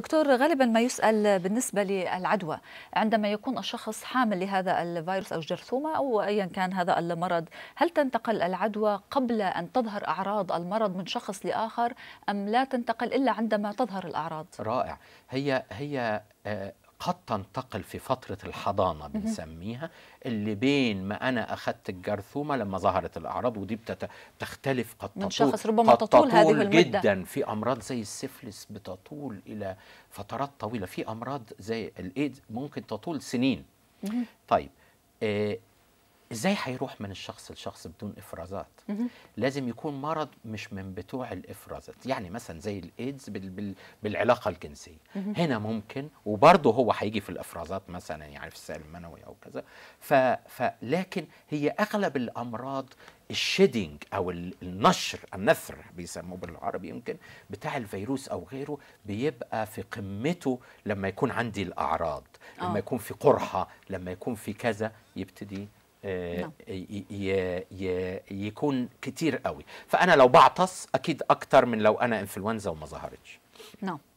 دكتور غالبا ما يسأل بالنسبة للعدوى عندما يكون الشخص حامل لهذا الفيروس أو الجرثومة أو أيا كان هذا المرض هل تنتقل العدوى قبل أن تظهر أعراض المرض من شخص لآخر أم لا تنتقل إلا عندما تظهر الأعراض رائع هي هي آه، قد تنتقل في فترة الحضانة بنسميها اللي بين ما أنا أخذت الجرثومة لما ظهرت الأعراض ودي بتختلف قد من تطول شخص ربما قد تطول, هذه المدة. جدا في أمراض زي السفلس بتطول إلى فترات طويلة في أمراض زي الإيدز ممكن تطول سنين طيب آه، ازاي هيروح من الشخص لشخص بدون افرازات لازم يكون مرض مش من بتوع الافرازات يعني مثلا زي الايدز بال بال بالعلاقه الجنسيه هنا ممكن وبرضه هو هيجي في الافرازات مثلا يعني في السائل المنوي او كذا ف فلكن هي اغلب الامراض الشيدنج او النشر النثر بيسموه بالعربي يمكن بتاع الفيروس او غيره بيبقى في قمته لما يكون عندي الاعراض لما آه. يكون في قرحه لما يكون في كذا يبتدي آه، نعم. يكون كتير قوي فانا لو بعطس اكيد اكتر من لو انا انفلونزا وما ظهرتش نعم